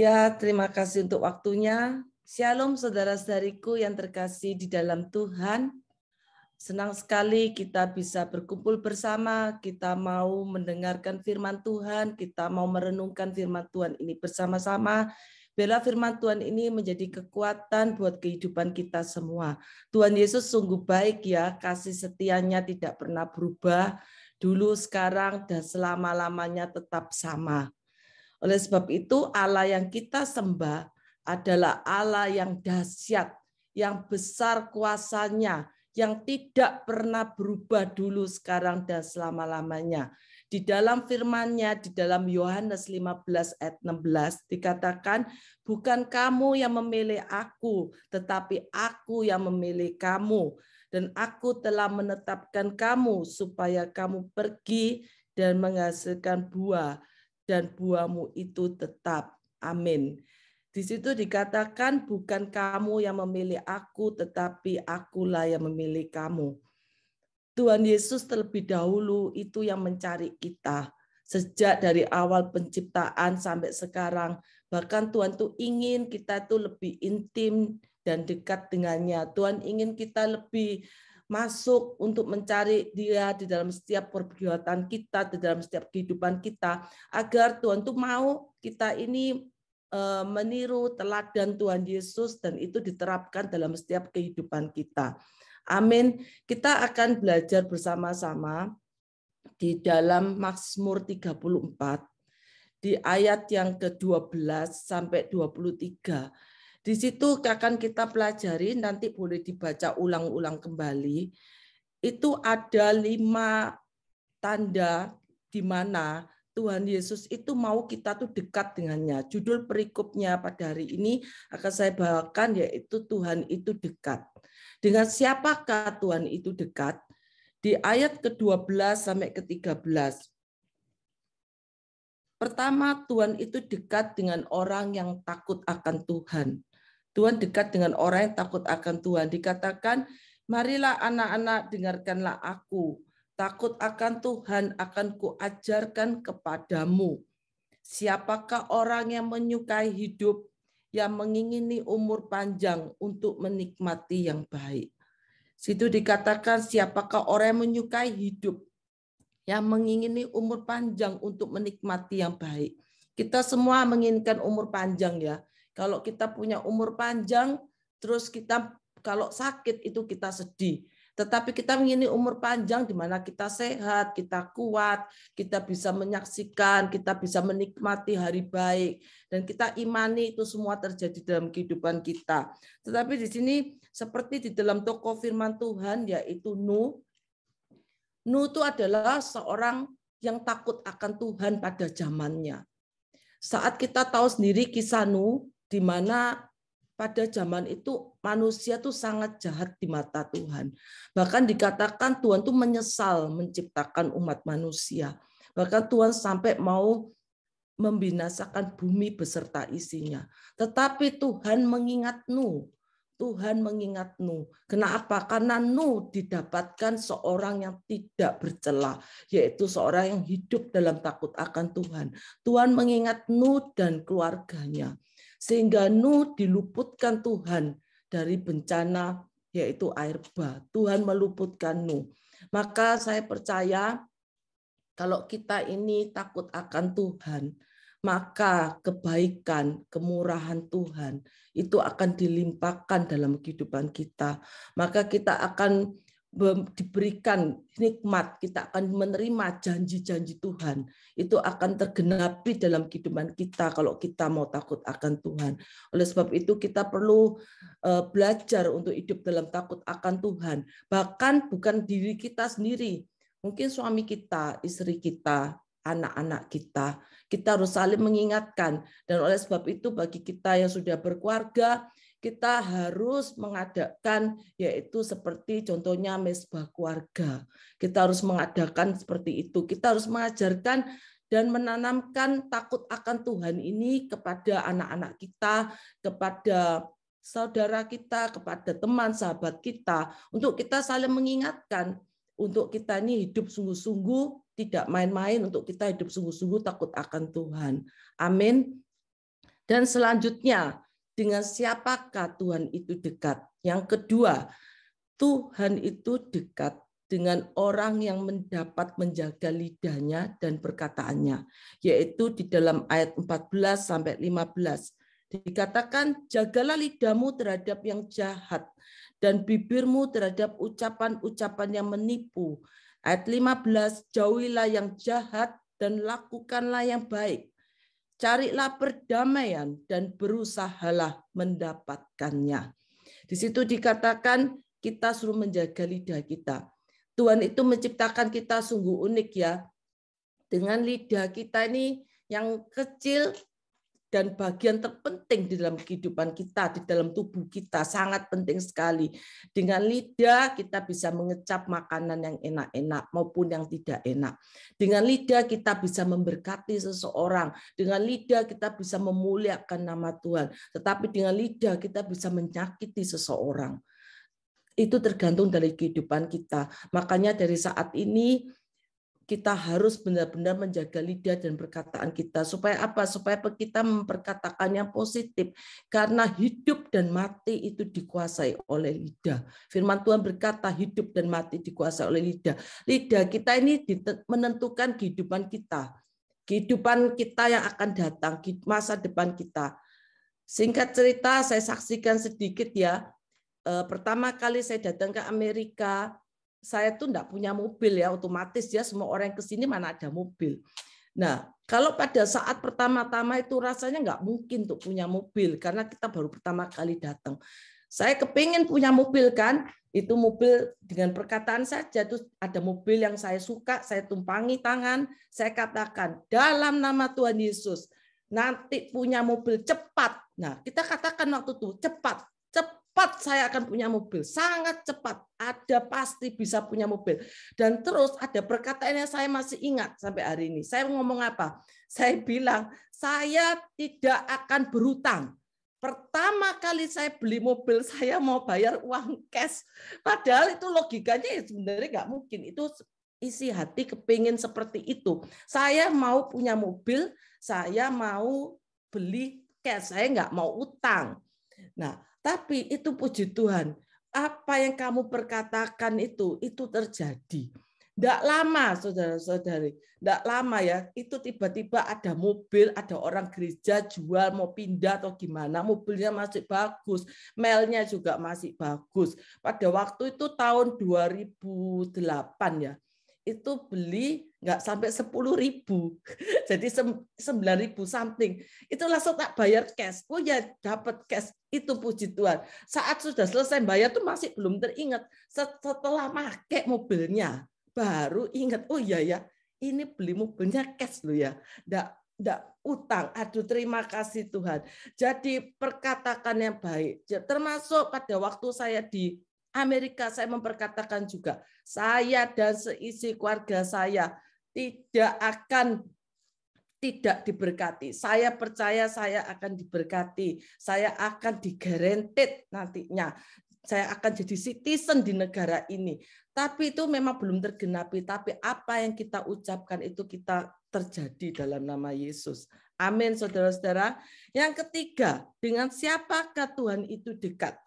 Ya, terima kasih untuk waktunya. Shalom saudara-saudariku yang terkasih di dalam Tuhan. Senang sekali kita bisa berkumpul bersama, kita mau mendengarkan firman Tuhan, kita mau merenungkan firman Tuhan ini bersama-sama. Bila firman Tuhan ini menjadi kekuatan buat kehidupan kita semua. Tuhan Yesus sungguh baik ya, kasih setianya tidak pernah berubah, dulu, sekarang, dan selama-lamanya tetap sama. Oleh sebab itu Allah yang kita sembah adalah Allah yang dahsyat, yang besar kuasanya, yang tidak pernah berubah dulu sekarang dan selama-lamanya. Di dalam firman-Nya di dalam Yohanes 15 ayat 16 dikatakan, "Bukan kamu yang memilih aku, tetapi aku yang memilih kamu, dan aku telah menetapkan kamu supaya kamu pergi dan menghasilkan buah dan buahmu itu tetap. Amin. Di situ dikatakan bukan kamu yang memilih aku, tetapi akulah yang memilih kamu. Tuhan Yesus terlebih dahulu itu yang mencari kita. Sejak dari awal penciptaan sampai sekarang, bahkan Tuhan tuh ingin kita tuh lebih intim dan dekat dengannya. Tuhan ingin kita lebih masuk untuk mencari dia di dalam setiap perbuatan kita, di dalam setiap kehidupan kita, agar Tuhan itu mau kita ini eh, meniru teladan Tuhan Yesus dan itu diterapkan dalam setiap kehidupan kita. Amin. Kita akan belajar bersama-sama di dalam Mazmur 34 di ayat yang ke-12 sampai 23 di situ akan kita pelajari, nanti boleh dibaca ulang-ulang kembali, itu ada lima tanda di mana Tuhan Yesus itu mau kita tuh dekat dengannya. Judul perikopnya pada hari ini akan saya bawakan yaitu Tuhan itu dekat. Dengan siapakah Tuhan itu dekat? Di ayat ke-12 sampai ke-13. Pertama, Tuhan itu dekat dengan orang yang takut akan Tuhan. Tuhan dekat dengan orang yang takut akan Tuhan. Dikatakan, marilah anak-anak dengarkanlah aku. Takut akan Tuhan akan kuajarkan kepadamu. Siapakah orang yang menyukai hidup, yang mengingini umur panjang untuk menikmati yang baik. Situ dikatakan siapakah orang yang menyukai hidup, yang mengingini umur panjang untuk menikmati yang baik. Kita semua menginginkan umur panjang ya. Kalau kita punya umur panjang, terus kita kalau sakit itu kita sedih. Tetapi kita ingin umur panjang di mana kita sehat, kita kuat, kita bisa menyaksikan, kita bisa menikmati hari baik, dan kita imani itu semua terjadi dalam kehidupan kita. Tetapi di sini seperti di dalam toko firman Tuhan yaitu Nu. Nu itu adalah seorang yang takut akan Tuhan pada zamannya. Saat kita tahu sendiri kisah Nu di mana pada zaman itu manusia tuh sangat jahat di mata Tuhan. Bahkan dikatakan Tuhan tuh menyesal menciptakan umat manusia. Bahkan Tuhan sampai mau membinasakan bumi beserta isinya. Tetapi Tuhan mengingat Nuh. Tuhan mengingat Nuh. Kenapa? Karena Nuh didapatkan seorang yang tidak bercela, yaitu seorang yang hidup dalam takut akan Tuhan. Tuhan mengingat Nuh dan keluarganya. Sehingga Nuh diluputkan Tuhan dari bencana yaitu air bah. Tuhan meluputkan Nuh. Maka saya percaya kalau kita ini takut akan Tuhan, maka kebaikan, kemurahan Tuhan itu akan dilimpahkan dalam kehidupan kita. Maka kita akan diberikan nikmat, kita akan menerima janji-janji Tuhan. Itu akan tergenapi dalam kehidupan kita kalau kita mau takut akan Tuhan. Oleh sebab itu kita perlu eh, belajar untuk hidup dalam takut akan Tuhan. Bahkan bukan diri kita sendiri, mungkin suami kita, istri kita, anak-anak kita. Kita harus saling mengingatkan. Dan oleh sebab itu bagi kita yang sudah berkeluarga, kita harus mengadakan yaitu seperti contohnya mesbah keluarga. Kita harus mengadakan seperti itu. Kita harus mengajarkan dan menanamkan takut akan Tuhan ini kepada anak-anak kita, kepada saudara kita, kepada teman sahabat kita, untuk kita saling mengingatkan untuk kita ini hidup sungguh-sungguh, tidak main-main, untuk kita hidup sungguh-sungguh takut akan Tuhan. Amin. Dan selanjutnya, dengan siapakah Tuhan itu dekat. Yang kedua, Tuhan itu dekat dengan orang yang mendapat menjaga lidahnya dan perkataannya, yaitu di dalam ayat 14 sampai 15. Dikatakan, jagalah lidahmu terhadap yang jahat dan bibirmu terhadap ucapan-ucapan yang menipu. Ayat 15, jauhilah yang jahat dan lakukanlah yang baik. Carilah perdamaian dan berusahalah mendapatkannya. Di situ dikatakan kita suruh menjaga lidah kita. Tuhan itu menciptakan kita sungguh unik ya. Dengan lidah kita ini yang kecil dan bagian terpenting di dalam kehidupan kita, di dalam tubuh kita sangat penting sekali. Dengan lidah kita bisa mengecap makanan yang enak-enak maupun yang tidak enak. Dengan lidah kita bisa memberkati seseorang, dengan lidah kita bisa memuliakan nama Tuhan, tetapi dengan lidah kita bisa menyakiti seseorang. Itu tergantung dari kehidupan kita. Makanya dari saat ini kita harus benar-benar menjaga lidah dan perkataan kita supaya apa supaya kita memperkatakan yang positif karena hidup dan mati itu dikuasai oleh lidah firman Tuhan berkata hidup dan mati dikuasai oleh lidah lidah kita ini menentukan kehidupan kita kehidupan kita yang akan datang masa depan kita singkat cerita saya saksikan sedikit ya eh, pertama kali saya datang ke Amerika saya tuh enggak punya mobil ya otomatis ya semua orang ke sini mana ada mobil. Nah, kalau pada saat pertama-tama itu rasanya nggak mungkin tuh punya mobil karena kita baru pertama kali datang. Saya kepingin punya mobil kan, itu mobil dengan perkataan saja tuh ada mobil yang saya suka, saya tumpangi tangan, saya katakan dalam nama Tuhan Yesus nanti punya mobil cepat. Nah, kita katakan waktu itu cepat cepat saya akan punya mobil, sangat cepat. Ada pasti bisa punya mobil. Dan terus ada perkataan yang saya masih ingat sampai hari ini. Saya ngomong apa? Saya bilang, saya tidak akan berhutang. Pertama kali saya beli mobil, saya mau bayar uang cash. Padahal itu logikanya ya sebenarnya nggak mungkin. Itu isi hati kepingin seperti itu. Saya mau punya mobil, saya mau beli cash, saya nggak mau utang. Nah, tapi itu puji Tuhan, apa yang kamu perkatakan itu, itu terjadi. Tidak lama, saudara-saudari. Tidak lama ya, itu tiba-tiba ada mobil, ada orang gereja jual, mau pindah atau gimana. Mobilnya masih bagus, mailnya juga masih bagus. Pada waktu itu tahun 2008 ya itu beli nggak sampai sepuluh ribu, jadi sembilan ribu something. Itu langsung tak bayar cash. Oh ya dapat cash itu puji Tuhan. Saat sudah selesai bayar tuh masih belum teringat. Setelah pakai mobilnya baru ingat. Oh iya ya, ini beli mobilnya cash loh ya. Nggak tidak utang. Aduh terima kasih Tuhan. Jadi perkatakan yang baik. Termasuk pada waktu saya di Amerika saya memperkatakan juga, saya dan seisi keluarga saya tidak akan tidak diberkati. Saya percaya saya akan diberkati. Saya akan digarantit nantinya. Saya akan jadi citizen di negara ini. Tapi itu memang belum tergenapi. Tapi apa yang kita ucapkan itu kita terjadi dalam nama Yesus. Amin, saudara-saudara. Yang ketiga, dengan siapakah Tuhan itu dekat?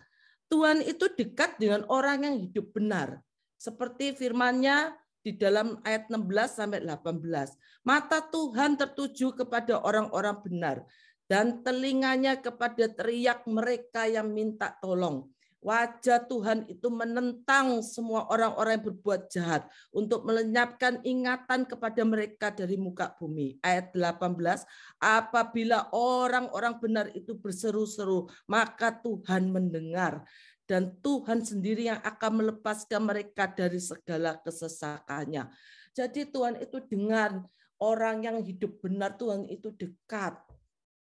Tuhan itu dekat dengan orang yang hidup benar. Seperti firmannya di dalam ayat 16 sampai 18. Mata Tuhan tertuju kepada orang-orang benar dan telinganya kepada teriak mereka yang minta tolong. Wajah Tuhan itu menentang semua orang-orang yang berbuat jahat untuk melenyapkan ingatan kepada mereka dari muka bumi. Ayat 18, apabila orang-orang benar itu berseru-seru, maka Tuhan mendengar dan Tuhan sendiri yang akan melepaskan mereka dari segala kesesakannya. Jadi Tuhan itu dengar orang yang hidup benar, Tuhan itu dekat.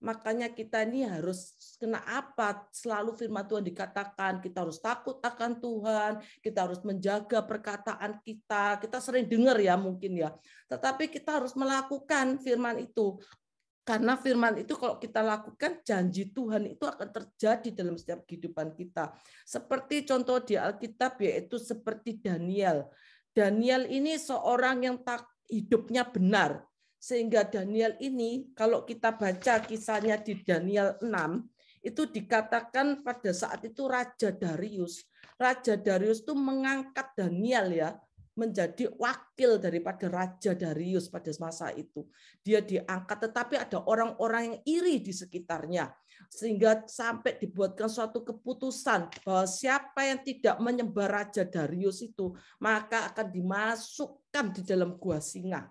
Makanya kita ini harus kena apa? Selalu firman Tuhan dikatakan, kita harus takut akan Tuhan, kita harus menjaga perkataan kita. Kita sering dengar ya mungkin ya. Tetapi kita harus melakukan firman itu. Karena firman itu kalau kita lakukan janji Tuhan itu akan terjadi dalam setiap kehidupan kita. Seperti contoh di Alkitab yaitu seperti Daniel. Daniel ini seorang yang tak hidupnya benar sehingga Daniel ini kalau kita baca kisahnya di Daniel 6 itu dikatakan pada saat itu Raja Darius. Raja Darius itu mengangkat Daniel ya menjadi wakil daripada Raja Darius pada masa itu. Dia diangkat, tetapi ada orang-orang yang iri di sekitarnya. Sehingga sampai dibuatkan suatu keputusan bahwa siapa yang tidak menyembah Raja Darius itu, maka akan dimasukkan di dalam gua singa.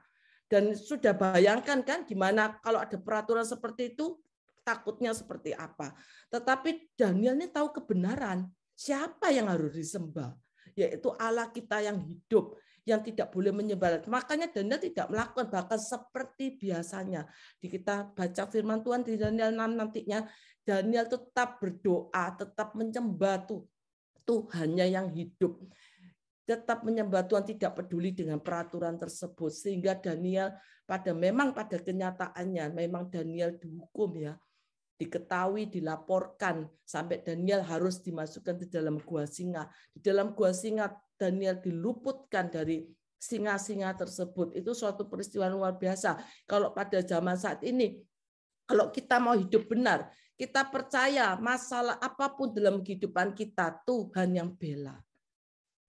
Dan sudah bayangkan kan gimana kalau ada peraturan seperti itu, takutnya seperti apa. Tetapi Daniel ini tahu kebenaran. Siapa yang harus disembah? Yaitu Allah kita yang hidup, yang tidak boleh menyembah. Makanya Daniel tidak melakukan bahkan seperti biasanya. Di kita baca firman Tuhan di Daniel 6 nantinya, Daniel tetap berdoa, tetap menyembah Tuhan Tuhannya yang hidup tetap menyembah Tuhan tidak peduli dengan peraturan tersebut sehingga Daniel pada memang pada kenyataannya memang Daniel dihukum ya diketahui dilaporkan sampai Daniel harus dimasukkan di dalam gua singa di dalam gua singa Daniel diluputkan dari singa-singa tersebut itu suatu peristiwa luar biasa kalau pada zaman saat ini kalau kita mau hidup benar kita percaya masalah apapun dalam kehidupan kita Tuhan yang bela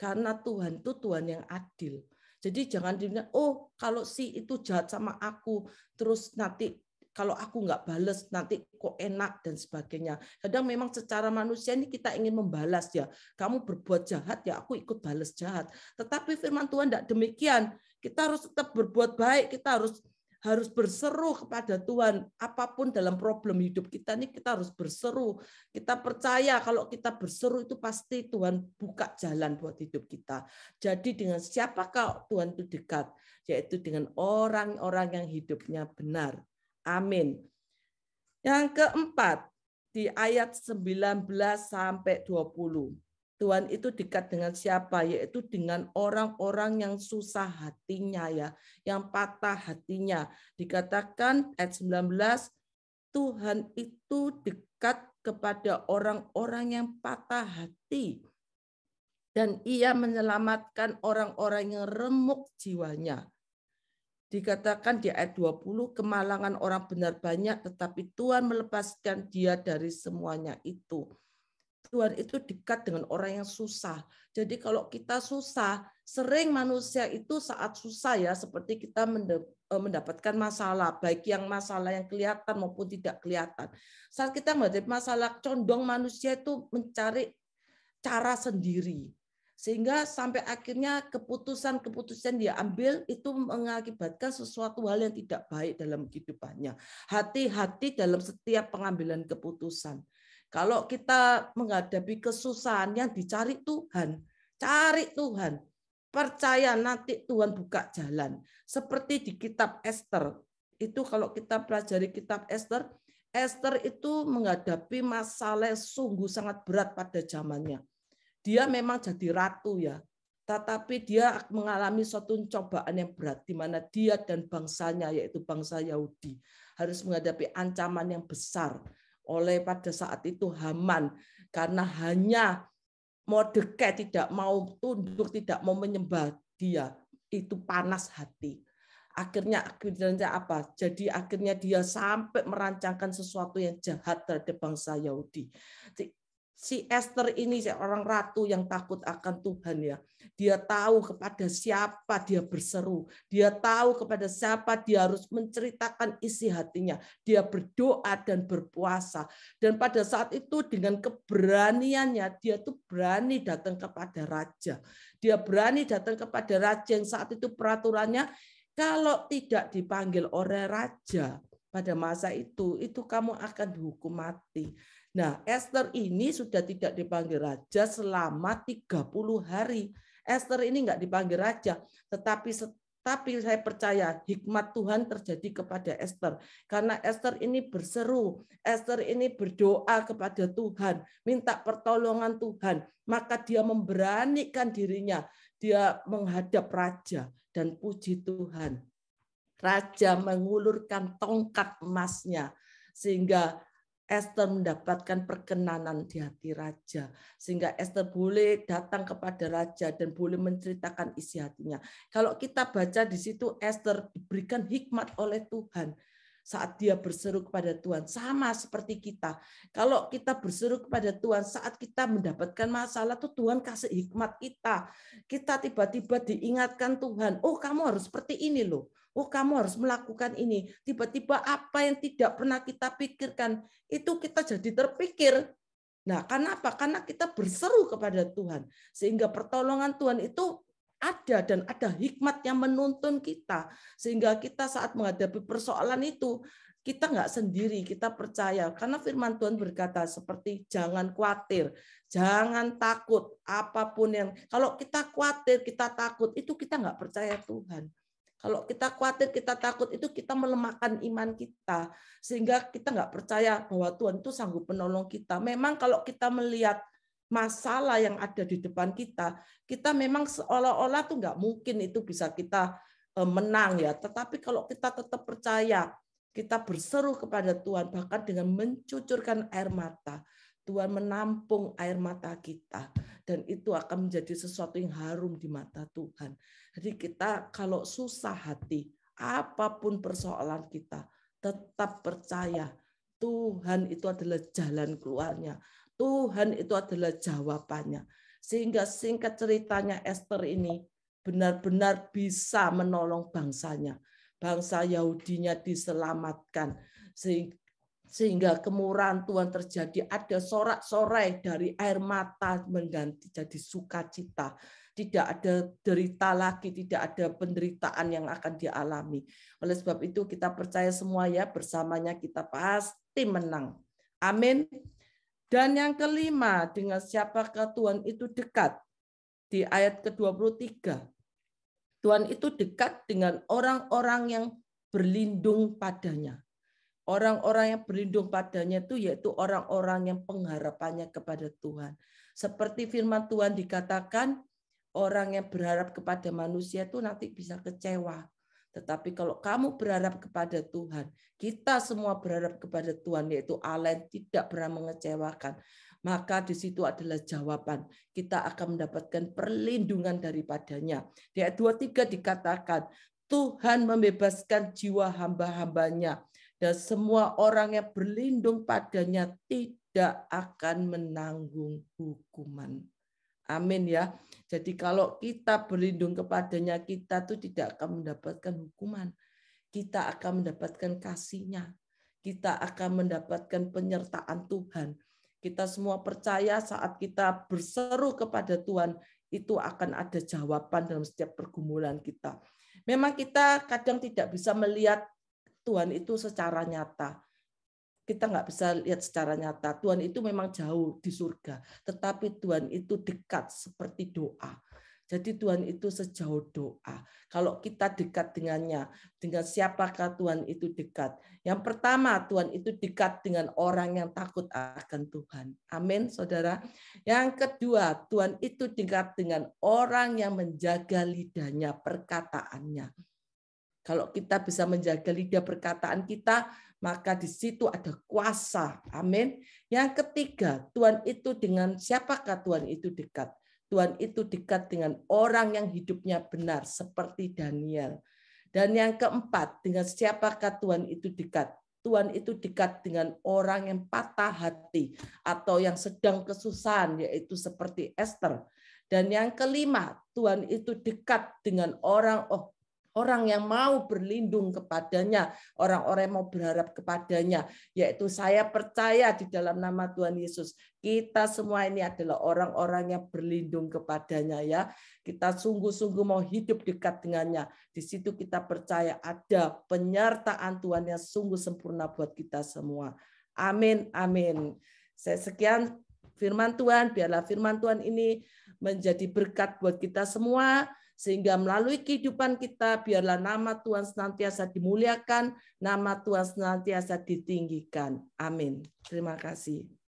karena Tuhan itu Tuhan yang adil. Jadi jangan dibilang, oh kalau si itu jahat sama aku, terus nanti kalau aku nggak bales nanti kok enak dan sebagainya. Kadang memang secara manusia ini kita ingin membalas ya. Kamu berbuat jahat ya aku ikut balas jahat. Tetapi firman Tuhan tidak demikian. Kita harus tetap berbuat baik, kita harus harus berseru kepada Tuhan. Apapun dalam problem hidup kita ini kita harus berseru. Kita percaya kalau kita berseru itu pasti Tuhan buka jalan buat hidup kita. Jadi dengan siapakah Tuhan itu dekat? Yaitu dengan orang-orang yang hidupnya benar. Amin. Yang keempat, di ayat 19 sampai 20. Tuhan itu dekat dengan siapa? Yaitu dengan orang-orang yang susah hatinya ya, yang patah hatinya. Dikatakan ayat 19, Tuhan itu dekat kepada orang-orang yang patah hati. Dan ia menyelamatkan orang-orang yang remuk jiwanya. Dikatakan di ayat 20, kemalangan orang benar banyak, tetapi Tuhan melepaskan dia dari semuanya itu Tuhan itu dekat dengan orang yang susah. Jadi kalau kita susah, sering manusia itu saat susah ya seperti kita eh, mendapatkan masalah, baik yang masalah yang kelihatan maupun tidak kelihatan. Saat kita menghadapi masalah, condong manusia itu mencari cara sendiri. Sehingga sampai akhirnya keputusan-keputusan dia ambil itu mengakibatkan sesuatu hal yang tidak baik dalam kehidupannya. Hati-hati dalam setiap pengambilan keputusan. Kalau kita menghadapi kesusahan yang dicari Tuhan, cari Tuhan. Percaya nanti Tuhan buka jalan. Seperti di kitab Esther. Itu kalau kita pelajari kitab Esther, Esther itu menghadapi masalah sungguh sangat berat pada zamannya. Dia memang jadi ratu ya, tetapi dia mengalami suatu cobaan yang berat di mana dia dan bangsanya yaitu bangsa Yahudi harus menghadapi ancaman yang besar oleh pada saat itu Haman karena hanya Mordekai tidak mau tunduk, tidak mau menyembah dia. Itu panas hati. Akhirnya akhirnya apa? Jadi akhirnya dia sampai merancangkan sesuatu yang jahat terhadap bangsa Yahudi si Esther ini seorang ratu yang takut akan Tuhan ya. Dia tahu kepada siapa dia berseru, dia tahu kepada siapa dia harus menceritakan isi hatinya. Dia berdoa dan berpuasa. Dan pada saat itu dengan keberaniannya dia tuh berani datang kepada raja. Dia berani datang kepada raja yang saat itu peraturannya kalau tidak dipanggil oleh raja pada masa itu itu kamu akan dihukum mati. Nah, Esther ini sudah tidak dipanggil raja selama 30 hari. Esther ini enggak dipanggil raja, tetapi tapi saya percaya hikmat Tuhan terjadi kepada Esther. Karena Esther ini berseru, Esther ini berdoa kepada Tuhan, minta pertolongan Tuhan. Maka dia memberanikan dirinya, dia menghadap raja. Dan puji Tuhan, raja mengulurkan tongkat emasnya. Sehingga Esther mendapatkan perkenanan di hati raja sehingga Esther boleh datang kepada raja dan boleh menceritakan isi hatinya. Kalau kita baca di situ Esther diberikan hikmat oleh Tuhan saat dia berseru kepada Tuhan sama seperti kita. Kalau kita berseru kepada Tuhan saat kita mendapatkan masalah tuh Tuhan kasih hikmat kita. Kita tiba-tiba diingatkan Tuhan, "Oh, kamu harus seperti ini loh." oh kamu harus melakukan ini. Tiba-tiba apa yang tidak pernah kita pikirkan, itu kita jadi terpikir. Nah, karena apa? Karena kita berseru kepada Tuhan. Sehingga pertolongan Tuhan itu ada dan ada hikmat yang menuntun kita. Sehingga kita saat menghadapi persoalan itu, kita nggak sendiri, kita percaya. Karena firman Tuhan berkata seperti jangan khawatir, jangan takut apapun yang kalau kita khawatir, kita takut, itu kita nggak percaya Tuhan. Kalau kita khawatir, kita takut, itu kita melemahkan iman kita. Sehingga kita nggak percaya bahwa Tuhan itu sanggup menolong kita. Memang kalau kita melihat masalah yang ada di depan kita, kita memang seolah-olah tuh nggak mungkin itu bisa kita e, menang ya. Tetapi kalau kita tetap percaya, kita berseru kepada Tuhan, bahkan dengan mencucurkan air mata, Tuhan menampung air mata kita dan itu akan menjadi sesuatu yang harum di mata Tuhan. Jadi kita kalau susah hati, apapun persoalan kita, tetap percaya Tuhan itu adalah jalan keluarnya. Tuhan itu adalah jawabannya. Sehingga singkat ceritanya Esther ini benar-benar bisa menolong bangsanya. Bangsa Yahudinya diselamatkan sehingga kemurahan Tuhan terjadi. Ada sorak-sorai dari air mata mengganti jadi sukacita. Tidak ada derita lagi, tidak ada penderitaan yang akan dialami. Oleh sebab itu kita percaya semua ya bersamanya kita pasti menang. Amin. Dan yang kelima, dengan siapakah Tuhan itu dekat? Di ayat ke-23. Tuhan itu dekat dengan orang-orang yang berlindung padanya. Orang-orang yang berlindung padanya itu yaitu orang-orang yang pengharapannya kepada Tuhan. Seperti firman Tuhan dikatakan, orang yang berharap kepada manusia itu nanti bisa kecewa. Tetapi kalau kamu berharap kepada Tuhan, kita semua berharap kepada Tuhan, yaitu Allah tidak pernah mengecewakan. Maka di situ adalah jawaban. Kita akan mendapatkan perlindungan daripadanya. Di ayat 23 dikatakan, Tuhan membebaskan jiwa hamba-hambanya dan semua orang yang berlindung padanya tidak akan menanggung hukuman. Amin ya. Jadi kalau kita berlindung kepadanya, kita tuh tidak akan mendapatkan hukuman. Kita akan mendapatkan kasihnya. Kita akan mendapatkan penyertaan Tuhan. Kita semua percaya saat kita berseru kepada Tuhan, itu akan ada jawaban dalam setiap pergumulan kita. Memang kita kadang tidak bisa melihat Tuhan itu secara nyata. Kita nggak bisa lihat secara nyata. Tuhan itu memang jauh di surga, tetapi Tuhan itu dekat seperti doa. Jadi Tuhan itu sejauh doa. Kalau kita dekat dengannya, dengan siapakah Tuhan itu dekat? Yang pertama, Tuhan itu dekat dengan orang yang takut akan Tuhan. Amin, Saudara. Yang kedua, Tuhan itu dekat dengan orang yang menjaga lidahnya, perkataannya. Kalau kita bisa menjaga lidah perkataan kita, maka di situ ada kuasa. Amin. Yang ketiga, Tuhan itu dengan siapakah Tuhan itu dekat? Tuhan itu dekat dengan orang yang hidupnya benar seperti Daniel. Dan yang keempat, dengan siapakah Tuhan itu dekat? Tuhan itu dekat dengan orang yang patah hati atau yang sedang kesusahan, yaitu seperti Esther. Dan yang kelima, Tuhan itu dekat dengan orang oh, orang yang mau berlindung kepadanya, orang-orang yang mau berharap kepadanya, yaitu saya percaya di dalam nama Tuhan Yesus. Kita semua ini adalah orang-orang yang berlindung kepadanya ya. Kita sungguh-sungguh mau hidup dekat dengannya. Di situ kita percaya ada penyertaan Tuhan yang sungguh sempurna buat kita semua. Amin, amin. Saya sekian firman Tuhan, biarlah firman Tuhan ini menjadi berkat buat kita semua sehingga melalui kehidupan kita biarlah nama Tuhan senantiasa dimuliakan, nama Tuhan senantiasa ditinggikan. Amin. Terima kasih.